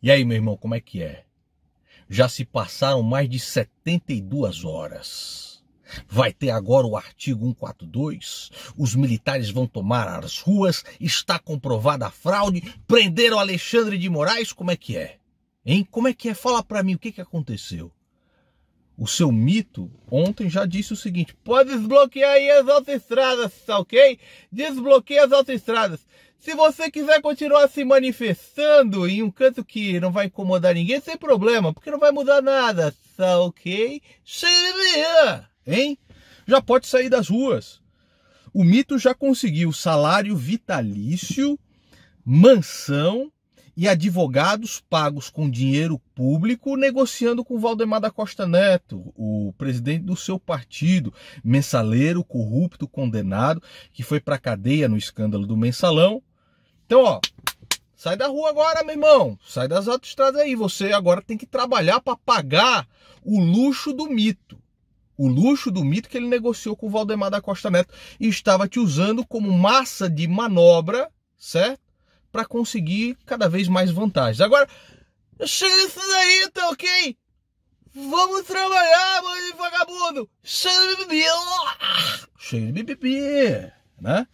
E aí, meu irmão, como é que é? Já se passaram mais de 72 horas. Vai ter agora o artigo 142. Os militares vão tomar as ruas. Está comprovada a fraude. Prenderam Alexandre de Moraes. Como é que é? Hein? Como é que é? Fala para mim o que, que aconteceu. O seu mito ontem já disse o seguinte: pode desbloquear aí as autoestradas, tá ok? Desbloqueia as autoestradas. Se você quiser continuar se manifestando em um canto que não vai incomodar ninguém, sem problema, porque não vai mudar nada, tá ok? Hein? Já pode sair das ruas. O mito já conseguiu salário vitalício, mansão e advogados pagos com dinheiro público negociando com Valdemar da Costa Neto, o presidente do seu partido, mensaleiro corrupto condenado, que foi para a cadeia no escândalo do mensalão então, ó, sai da rua agora, meu irmão. Sai das autoestradas aí. Você agora tem que trabalhar para pagar o luxo do mito. O luxo do mito que ele negociou com o Valdemar da Costa Neto e estava te usando como massa de manobra, certo? Para conseguir cada vez mais vantagens. Agora, chega disso daí, tá ok? Vamos trabalhar, mano de vagabundo! Cheio de bebê! Cheio de bibi, né?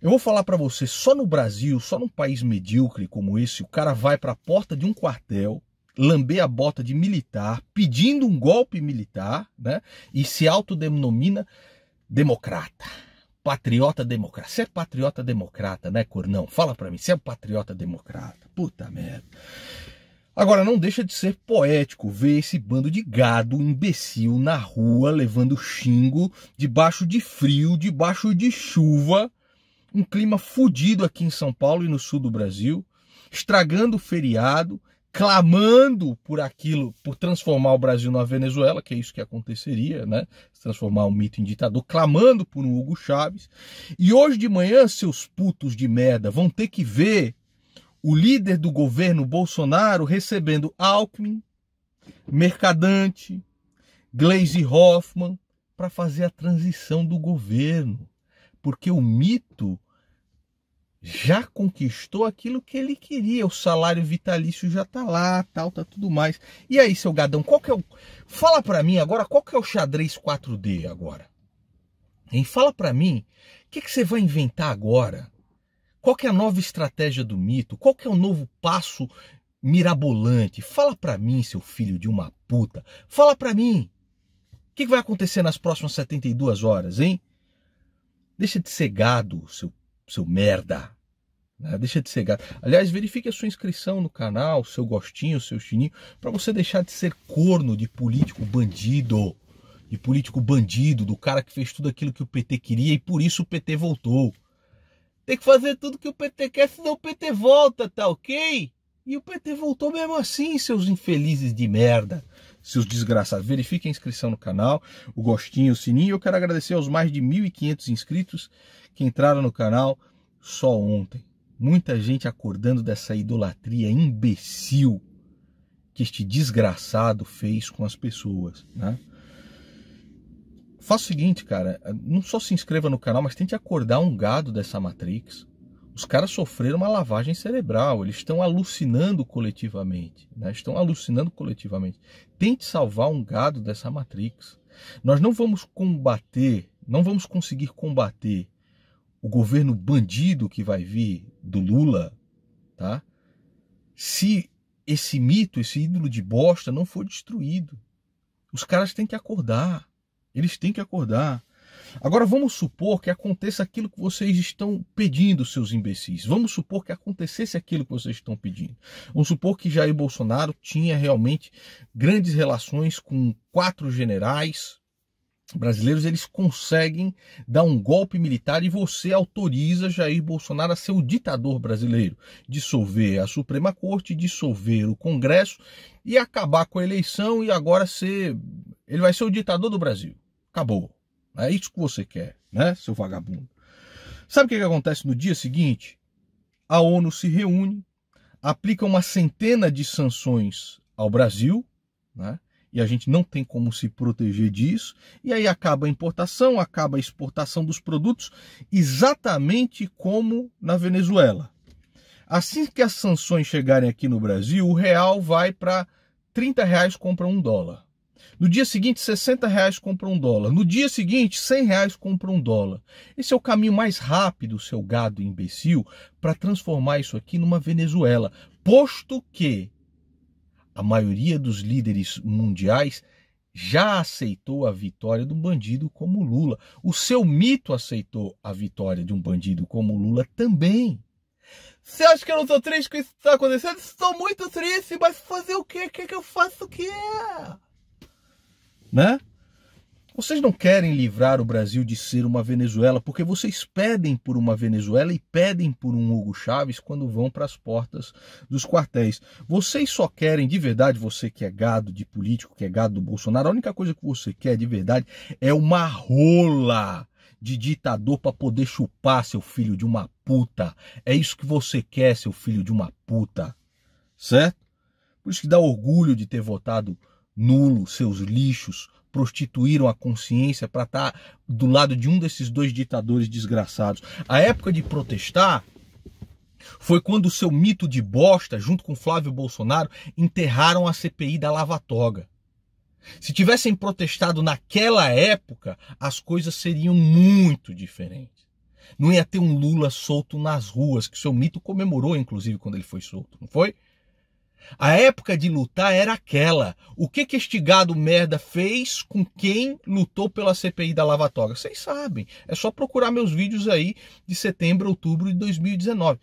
Eu vou falar para você, só no Brasil, só num país medíocre como esse, o cara vai para a porta de um quartel, lamber a bota de militar, pedindo um golpe militar, né? E se autodenomina democrata. Patriota democrata. Você é patriota democrata, né, Cornão? Fala para mim, você é um patriota democrata. Puta merda. Agora, não deixa de ser poético ver esse bando de gado imbecil na rua levando xingo, debaixo de frio, debaixo de chuva, um clima fudido aqui em São Paulo e no sul do Brasil, estragando o feriado, clamando por aquilo, por transformar o Brasil na Venezuela, que é isso que aconteceria, né? transformar um mito em ditador, clamando por um Hugo Chávez. E hoje de manhã, seus putos de merda, vão ter que ver o líder do governo Bolsonaro recebendo Alckmin, Mercadante, Glaze Hoffman para fazer a transição do governo, porque o mito já conquistou aquilo que ele queria, o salário vitalício já tá lá, tal, tá tudo mais. E aí, seu gadão, qual que é o Fala para mim agora, qual que é o xadrez 4D agora? Hein, fala para mim, o que que você vai inventar agora? Qual que é a nova estratégia do mito? Qual que é o novo passo mirabolante? Fala para mim, seu filho de uma puta. Fala para mim. O que, que vai acontecer nas próximas 72 horas, hein? Deixa de ser gado, seu seu merda. Né? Deixa de ser gato. Aliás, verifique a sua inscrição no canal, seu gostinho, seu chininho, para você deixar de ser corno de político bandido. De político bandido, do cara que fez tudo aquilo que o PT queria e por isso o PT voltou. Tem que fazer tudo que o PT quer, senão o PT volta, tá ok? E o PT voltou mesmo assim, seus infelizes de merda seus desgraçados. Verifique a inscrição no canal, o gostinho, o sininho. Eu quero agradecer aos mais de 1.500 inscritos que entraram no canal só ontem. Muita gente acordando dessa idolatria imbecil que este desgraçado fez com as pessoas, né? Faça o seguinte, cara, não só se inscreva no canal, mas tente acordar um gado dessa Matrix os caras sofreram uma lavagem cerebral, eles estão alucinando coletivamente, né? estão alucinando coletivamente. Tente salvar um gado dessa matrix. Nós não vamos combater, não vamos conseguir combater o governo bandido que vai vir do Lula, tá? Se esse mito, esse ídolo de bosta não for destruído, os caras têm que acordar. Eles têm que acordar. Agora vamos supor que aconteça aquilo que vocês estão pedindo, seus imbecis. Vamos supor que acontecesse aquilo que vocês estão pedindo. Vamos supor que Jair Bolsonaro tinha realmente grandes relações com quatro generais brasileiros, eles conseguem dar um golpe militar e você autoriza Jair Bolsonaro a ser o ditador brasileiro, dissolver a Suprema Corte, dissolver o Congresso e acabar com a eleição e agora ser ele vai ser o ditador do Brasil. Acabou. É isso que você quer, né, seu vagabundo? Sabe o que, que acontece no dia seguinte? A ONU se reúne, aplica uma centena de sanções ao Brasil, né? e a gente não tem como se proteger disso, e aí acaba a importação, acaba a exportação dos produtos, exatamente como na Venezuela. Assim que as sanções chegarem aqui no Brasil, o real vai para 30 reais compra um dólar. No dia seguinte, 60 reais compra um dólar. No dia seguinte, 100 reais compra um dólar. Esse é o caminho mais rápido, seu gado imbecil, para transformar isso aqui numa Venezuela. Posto que a maioria dos líderes mundiais já aceitou a vitória de um bandido como Lula. O seu mito aceitou a vitória de um bandido como Lula também. Você acha que eu não estou triste com isso que está acontecendo? Estou muito triste, mas fazer o quê? O que, é que eu faço? O que é? né? Vocês não querem livrar o Brasil de ser uma Venezuela porque vocês pedem por uma Venezuela e pedem por um Hugo Chávez quando vão para as portas dos quartéis. Vocês só querem, de verdade, você que é gado de político, que é gado do Bolsonaro, a única coisa que você quer de verdade é uma rola de ditador para poder chupar seu filho de uma puta. É isso que você quer, seu filho de uma puta. Certo? Por isso que dá orgulho de ter votado nulo, seus lixos, prostituíram a consciência para estar tá do lado de um desses dois ditadores desgraçados. A época de protestar foi quando o seu mito de bosta, junto com Flávio Bolsonaro, enterraram a CPI da Lava Toga. Se tivessem protestado naquela época, as coisas seriam muito diferentes. Não ia ter um Lula solto nas ruas, que seu mito comemorou, inclusive, quando ele foi solto, não foi? A época de lutar era aquela. O que que este gado merda fez com quem lutou pela CPI da lavatória? Vocês sabem. É só procurar meus vídeos aí de setembro, outubro de 2019.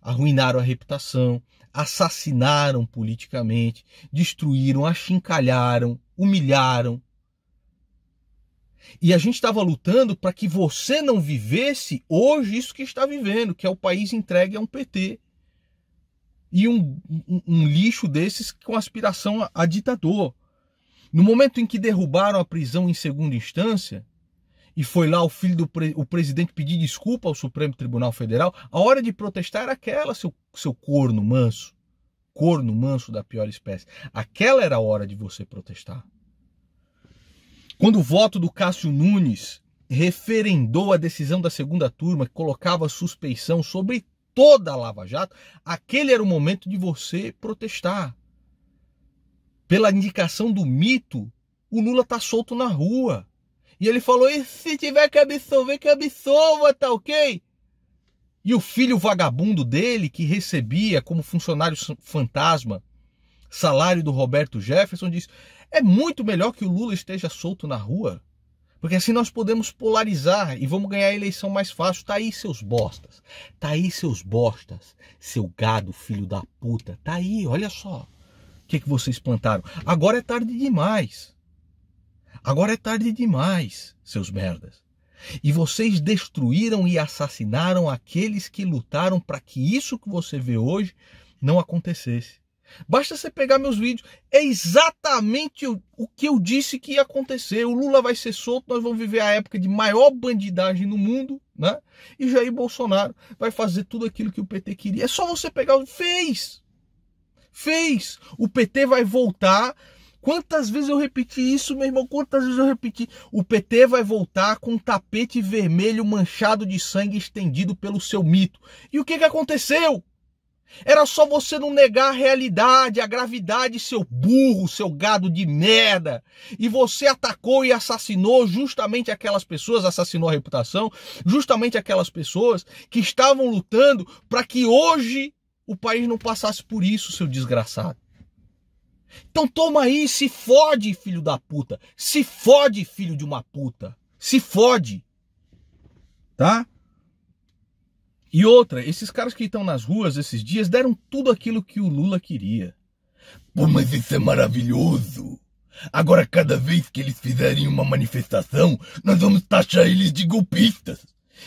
Arruinaram a reputação, assassinaram politicamente, destruíram, achincalharam, humilharam. E a gente estava lutando para que você não vivesse hoje isso que está vivendo, que é o país entregue a um PT e um, um, um lixo desses com aspiração a, a ditador. No momento em que derrubaram a prisão em segunda instância, e foi lá o filho do pre o presidente pedir desculpa ao Supremo Tribunal Federal, a hora de protestar era aquela, seu, seu corno manso. Corno manso da pior espécie. Aquela era a hora de você protestar. Quando o voto do Cássio Nunes referendou a decisão da segunda turma, que colocava suspeição sobre toda a Lava Jato, aquele era o momento de você protestar. Pela indicação do mito, o Lula tá solto na rua. E ele falou: e se tiver que absolver, que absolva, tá ok? E o filho vagabundo dele, que recebia como funcionário fantasma salário do Roberto Jefferson, disse: é muito melhor que o Lula esteja solto na rua porque assim nós podemos polarizar e vamos ganhar a eleição mais fácil. Tá aí seus bostas. Tá aí seus bostas. Seu gado, filho da puta. Tá aí, olha só. O que, que vocês plantaram? Agora é tarde demais. Agora é tarde demais, seus merdas. E vocês destruíram e assassinaram aqueles que lutaram para que isso que você vê hoje não acontecesse. Basta você pegar meus vídeos. É exatamente o, o, que eu disse que ia acontecer. O Lula vai ser solto, nós vamos viver a época de maior bandidagem no mundo, né? E Jair Bolsonaro vai fazer tudo aquilo que o PT queria. É só você pegar. Fez! Fez! O PT vai voltar. Quantas vezes eu repeti isso, meu irmão? Quantas vezes eu repeti? O PT vai voltar com um tapete vermelho manchado de sangue estendido pelo seu mito. E o que, que aconteceu? Era só você não negar a realidade, a gravidade, seu burro, seu gado de merda. E você atacou e assassinou justamente aquelas pessoas, assassinou a reputação, justamente aquelas pessoas que estavam lutando para que hoje o país não passasse por isso, seu desgraçado. Então toma aí, se fode, filho da puta. Se fode, filho de uma puta. Se fode. Tá? E outra, esses caras que estão nas ruas esses dias deram tudo aquilo que o Lula queria. Pô, mas isso é maravilhoso! Agora, cada vez que eles fizerem uma manifestação, nós vamos taxar eles de golpistas.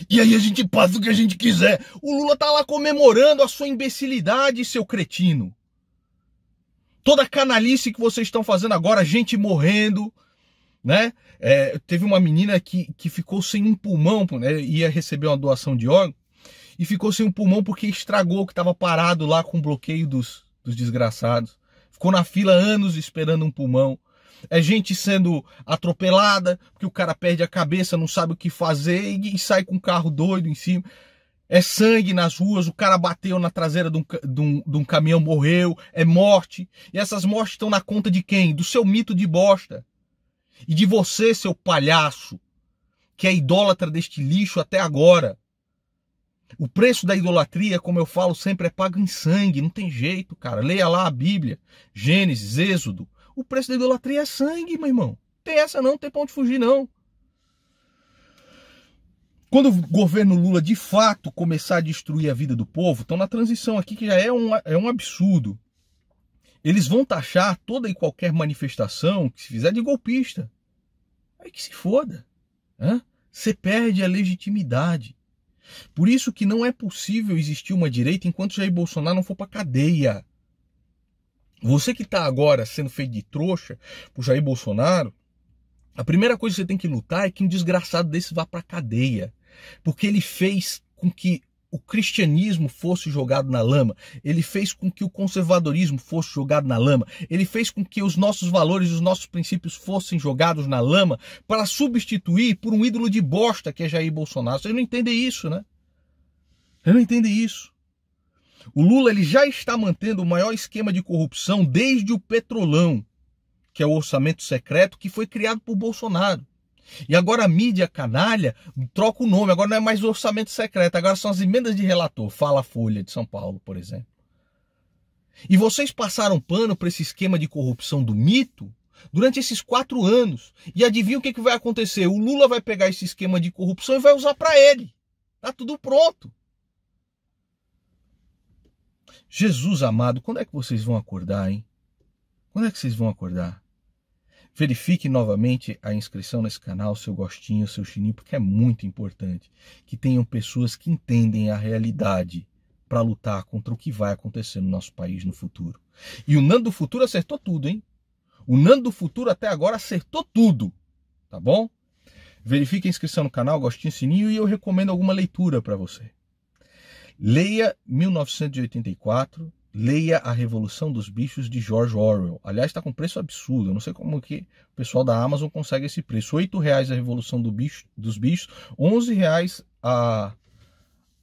E aí a gente passa o que a gente quiser. O Lula tá lá comemorando a sua imbecilidade, seu cretino. Toda a canalice que vocês estão fazendo agora, gente morrendo, né? É, teve uma menina que, que ficou sem um pulmão, né? Ia receber uma doação de órgão e ficou sem o pulmão porque estragou que estava parado lá com o bloqueio dos, dos desgraçados. Ficou na fila anos esperando um pulmão. É gente sendo atropelada, porque o cara perde a cabeça, não sabe o que fazer e, e sai com um carro doido em cima. É sangue nas ruas, o cara bateu na traseira de um, de, um, de um, caminhão, morreu, é morte. E essas mortes estão na conta de quem? Do seu mito de bosta. E de você, seu palhaço, que é idólatra deste lixo até agora. O preço da idolatria, como eu falo sempre, é pago em sangue, não tem jeito, cara. Leia lá a Bíblia, Gênesis, Êxodo. O preço da idolatria é sangue, meu irmão. Tem essa não, tem ponto de fugir não. Quando o governo Lula de fato começar a destruir a vida do povo, estão na transição aqui que já é um, é um absurdo. Eles vão taxar toda e qualquer manifestação que se fizer de golpista. Aí que se foda. Você perde a legitimidade. Por isso que não é possível existir uma direita enquanto Jair Bolsonaro não for para cadeia. Você que está agora sendo feito de trouxa por Jair Bolsonaro, a primeira coisa que você tem que lutar é que um desgraçado desse vá para cadeia, porque ele fez com que o cristianismo fosse jogado na lama, ele fez com que o conservadorismo fosse jogado na lama, ele fez com que os nossos valores, os nossos princípios fossem jogados na lama para substituir por um ídolo de bosta que é Jair Bolsonaro. Vocês não entendem isso, né? Vocês não entendem isso. O Lula ele já está mantendo o maior esquema de corrupção desde o petrolão, que é o orçamento secreto que foi criado por Bolsonaro. E agora a mídia canalha troca o nome, agora não é mais orçamento secreto, agora são as emendas de relator, fala a Folha de São Paulo, por exemplo. E vocês passaram pano para esse esquema de corrupção do mito durante esses quatro anos. E adivinha o que, que vai acontecer? O Lula vai pegar esse esquema de corrupção e vai usar para ele. Tá tudo pronto. Jesus amado, quando é que vocês vão acordar, hein? Quando é que vocês vão acordar? Verifique novamente a inscrição nesse canal, seu gostinho, seu sininho, porque é muito importante que tenham pessoas que entendem a realidade para lutar contra o que vai acontecer no nosso país no futuro. E o Nando do Futuro acertou tudo, hein? O Nando do Futuro até agora acertou tudo, tá bom? Verifique a inscrição no canal, gostinho, sininho e eu recomendo alguma leitura para você. Leia 1984 Leia A Revolução dos Bichos de George Orwell. Aliás, está com preço absurdo. Eu não sei como que o pessoal da Amazon consegue esse preço. R$ reais a Revolução do Bicho, dos Bichos, R$ reais a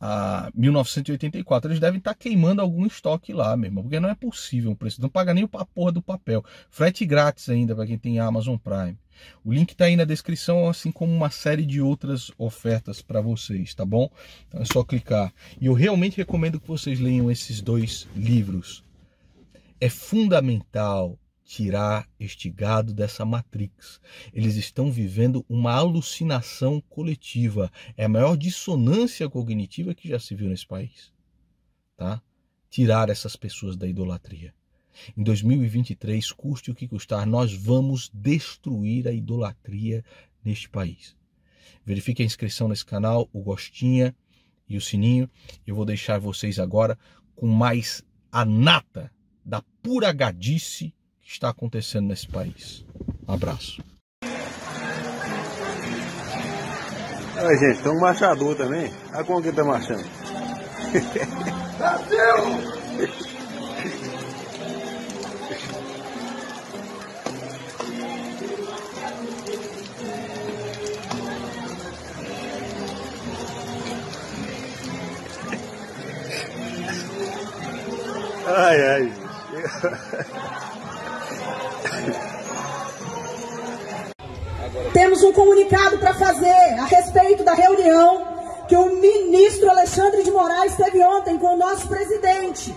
a 1984. Eles devem estar tá queimando algum estoque lá mesmo, porque não é possível o preço. Não paga nem a porra do papel. Frete grátis ainda para quem tem Amazon Prime. O link está aí na descrição, assim como uma série de outras ofertas para vocês, tá bom? Então é só clicar. E eu realmente recomendo que vocês leiam esses dois livros. É fundamental tirar este gado dessa matrix. Eles estão vivendo uma alucinação coletiva. É a maior dissonância cognitiva que já se viu nesse país. Tá? Tirar essas pessoas da idolatria. Em 2023, custe o que custar, nós vamos destruir a idolatria neste país. Verifique a inscrição nesse canal, o gostinha e o sininho. Eu vou deixar vocês agora com mais a nata da pura gadice que está acontecendo nesse país. Abraço. Olha, gente, tem um marchador também. Olha como que tá marchando. Brasil! Ai, ai. Temos um comunicado para fazer a respeito da reunião que o ministro Alexandre de Moraes teve ontem com o nosso presidente.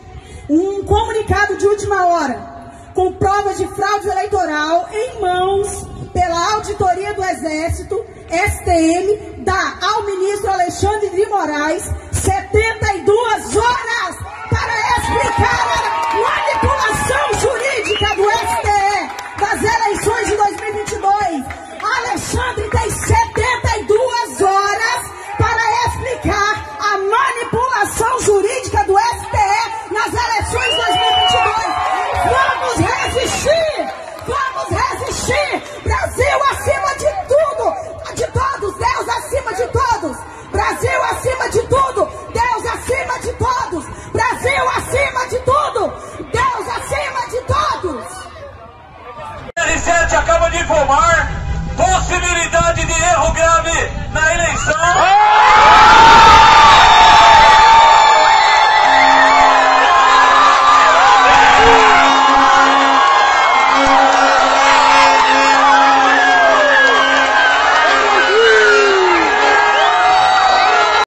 Um comunicado de última hora, com provas de fraude eleitoral em mãos pela Auditoria do Exército, STM, dá ao ministro Alexandre de Moraes 72 horas